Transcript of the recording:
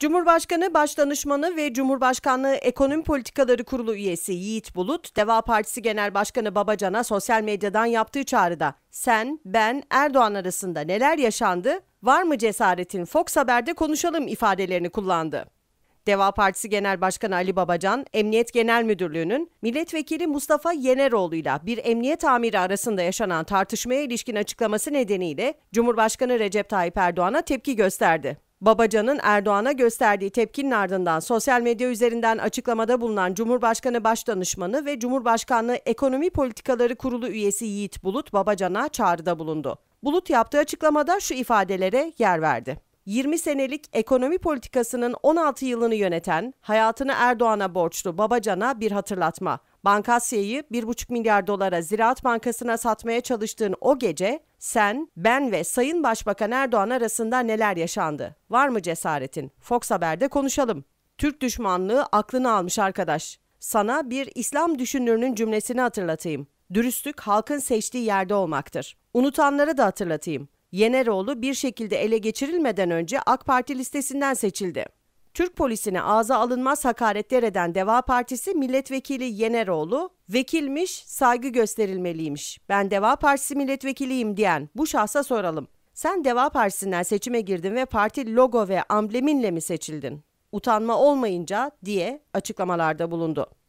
Cumhurbaşkanı Başdanışmanı ve Cumhurbaşkanlığı Ekonomi Politikaları Kurulu üyesi Yiğit Bulut, Deva Partisi Genel Başkanı Babacan'a sosyal medyadan yaptığı çağrıda sen, ben, Erdoğan arasında neler yaşandı, var mı cesaretin Fox Haber'de konuşalım ifadelerini kullandı. Deva Partisi Genel Başkanı Ali Babacan, Emniyet Genel Müdürlüğü'nün Milletvekili Mustafa Yeneroğlu'yla bir emniyet amiri arasında yaşanan tartışmaya ilişkin açıklaması nedeniyle Cumhurbaşkanı Recep Tayyip Erdoğan'a tepki gösterdi. Babacan'ın Erdoğan'a gösterdiği tepkinin ardından sosyal medya üzerinden açıklamada bulunan Cumhurbaşkanı Başdanışmanı ve Cumhurbaşkanlığı Ekonomi Politikaları Kurulu üyesi Yiğit Bulut Babacan'a çağrıda bulundu. Bulut yaptığı açıklamada şu ifadelere yer verdi. 20 senelik ekonomi politikasının 16 yılını yöneten, hayatını Erdoğan'a borçlu Babacan'a bir hatırlatma. Bankasya'yı 1,5 milyar dolara Ziraat Bankası'na satmaya çalıştığın o gece sen, ben ve Sayın Başbakan Erdoğan arasında neler yaşandı? Var mı cesaretin? Fox Haber'de konuşalım. Türk düşmanlığı aklını almış arkadaş. Sana bir İslam düşünürünün cümlesini hatırlatayım. Dürüstlük halkın seçtiği yerde olmaktır. Unutanlara da hatırlatayım. Yeneroğlu bir şekilde ele geçirilmeden önce AK Parti listesinden seçildi. Türk polisine ağza alınmaz hakaretler eden Deva Partisi milletvekili Yeneroğlu, vekilmiş, saygı gösterilmeliymiş. Ben Deva Partisi milletvekiliyim diyen bu şahsa soralım. Sen Deva Partisi'nden seçime girdin ve parti logo ve ambleminle mi seçildin? Utanma olmayınca diye açıklamalarda bulundu.